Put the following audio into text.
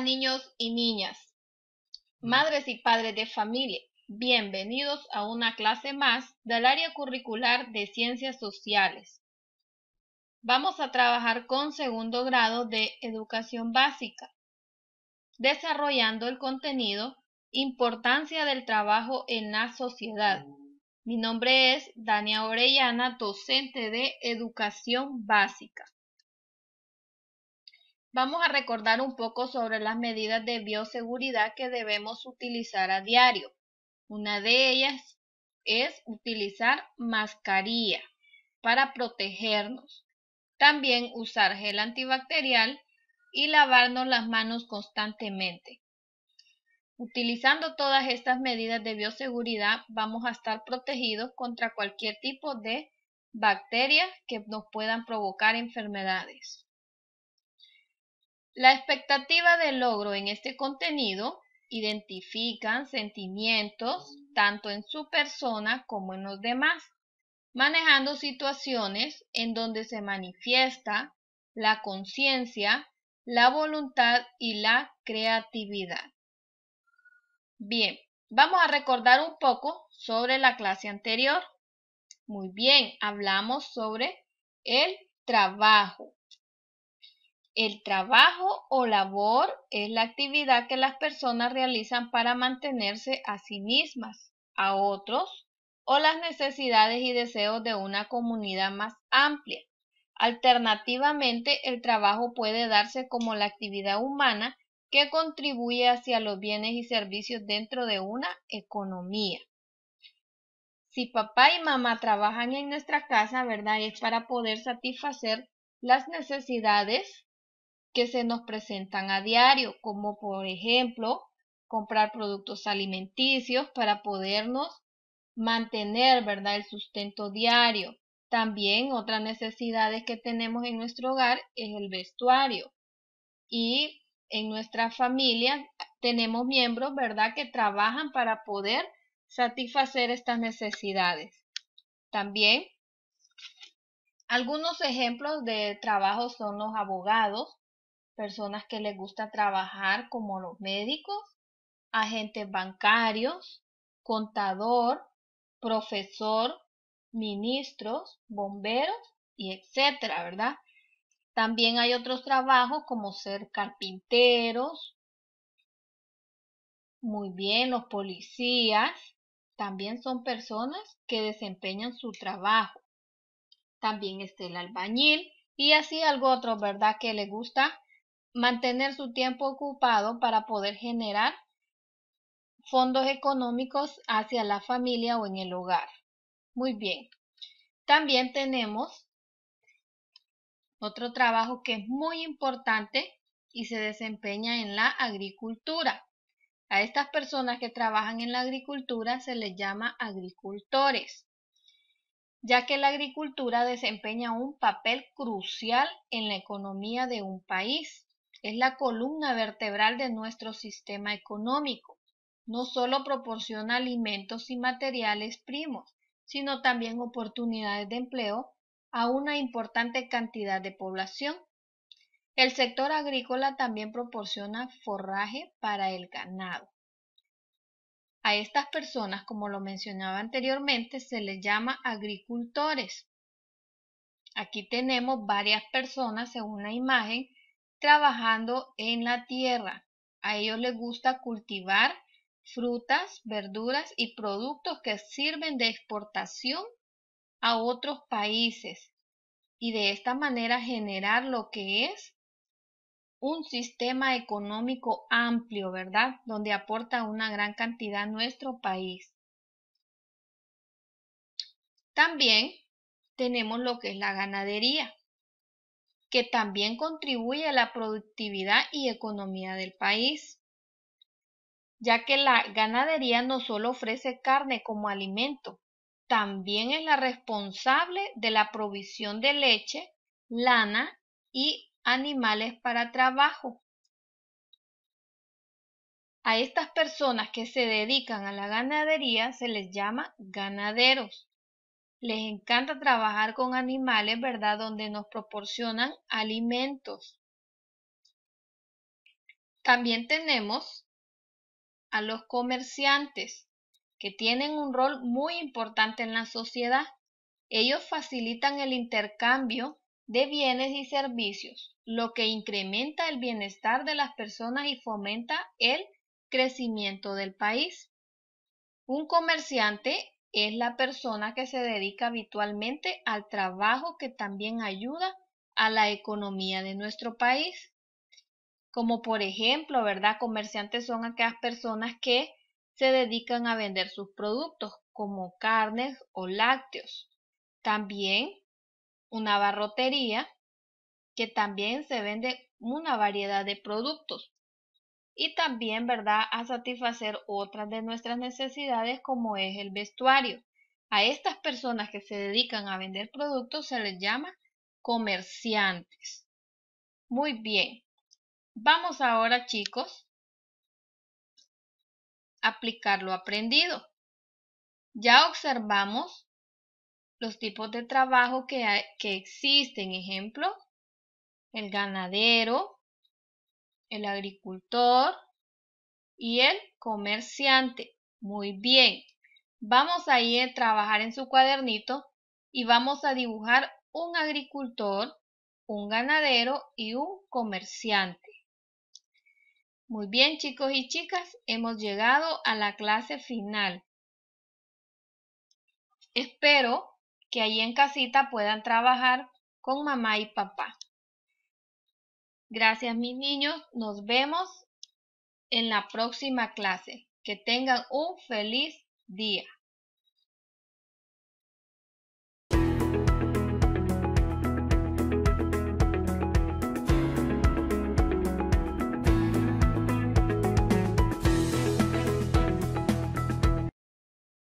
niños y niñas, mm. madres y padres de familia, bienvenidos a una clase más del área curricular de Ciencias Sociales. Vamos a trabajar con segundo grado de Educación Básica, desarrollando el contenido Importancia del trabajo en la sociedad. Mi nombre es Dania Orellana, docente de Educación Básica. Vamos a recordar un poco sobre las medidas de bioseguridad que debemos utilizar a diario. Una de ellas es utilizar mascarilla para protegernos. También usar gel antibacterial y lavarnos las manos constantemente. Utilizando todas estas medidas de bioseguridad vamos a estar protegidos contra cualquier tipo de bacterias que nos puedan provocar enfermedades. La expectativa de logro en este contenido identifican sentimientos tanto en su persona como en los demás, manejando situaciones en donde se manifiesta la conciencia, la voluntad y la creatividad. Bien, vamos a recordar un poco sobre la clase anterior. Muy bien, hablamos sobre el trabajo. El trabajo o labor es la actividad que las personas realizan para mantenerse a sí mismas, a otros o las necesidades y deseos de una comunidad más amplia. Alternativamente, el trabajo puede darse como la actividad humana que contribuye hacia los bienes y servicios dentro de una economía. Si papá y mamá trabajan en nuestra casa, ¿verdad? Es para poder satisfacer las necesidades que se nos presentan a diario, como por ejemplo comprar productos alimenticios para podernos mantener, ¿verdad?, el sustento diario. También otras necesidades que tenemos en nuestro hogar es el vestuario. Y en nuestra familia tenemos miembros, ¿verdad?, que trabajan para poder satisfacer estas necesidades. También algunos ejemplos de trabajo son los abogados, personas que les gusta trabajar como los médicos, agentes bancarios, contador, profesor, ministros, bomberos y etcétera, ¿verdad? También hay otros trabajos como ser carpinteros, muy bien, los policías también son personas que desempeñan su trabajo. También está el albañil y así algo otro, ¿verdad? Que le gusta mantener su tiempo ocupado para poder generar fondos económicos hacia la familia o en el hogar. Muy bien. También tenemos otro trabajo que es muy importante y se desempeña en la agricultura. A estas personas que trabajan en la agricultura se les llama agricultores, ya que la agricultura desempeña un papel crucial en la economía de un país. Es la columna vertebral de nuestro sistema económico. No solo proporciona alimentos y materiales primos, sino también oportunidades de empleo a una importante cantidad de población. El sector agrícola también proporciona forraje para el ganado. A estas personas, como lo mencionaba anteriormente, se les llama agricultores. Aquí tenemos varias personas según la imagen trabajando en la tierra. A ellos les gusta cultivar frutas, verduras y productos que sirven de exportación a otros países y de esta manera generar lo que es un sistema económico amplio, ¿verdad? Donde aporta una gran cantidad nuestro país. También tenemos lo que es la ganadería que también contribuye a la productividad y economía del país, ya que la ganadería no solo ofrece carne como alimento, también es la responsable de la provisión de leche, lana y animales para trabajo. A estas personas que se dedican a la ganadería se les llama ganaderos les encanta trabajar con animales, ¿verdad? Donde nos proporcionan alimentos. También tenemos a los comerciantes, que tienen un rol muy importante en la sociedad. Ellos facilitan el intercambio de bienes y servicios, lo que incrementa el bienestar de las personas y fomenta el crecimiento del país. Un comerciante es la persona que se dedica habitualmente al trabajo que también ayuda a la economía de nuestro país. Como por ejemplo, ¿verdad? Comerciantes son aquellas personas que se dedican a vender sus productos como carnes o lácteos. También una barrotería que también se vende una variedad de productos y también, ¿verdad?, a satisfacer otras de nuestras necesidades como es el vestuario. A estas personas que se dedican a vender productos se les llama comerciantes. Muy bien. Vamos ahora, chicos, a aplicar lo aprendido. Ya observamos los tipos de trabajo que, que existen. Ejemplo, el ganadero, el agricultor y el comerciante. Muy bien. Vamos a ir a trabajar en su cuadernito y vamos a dibujar un agricultor, un ganadero y un comerciante. Muy bien chicos y chicas, hemos llegado a la clase final. Espero que ahí en casita puedan trabajar con mamá y papá. Gracias mis niños, nos vemos en la próxima clase. Que tengan un feliz día.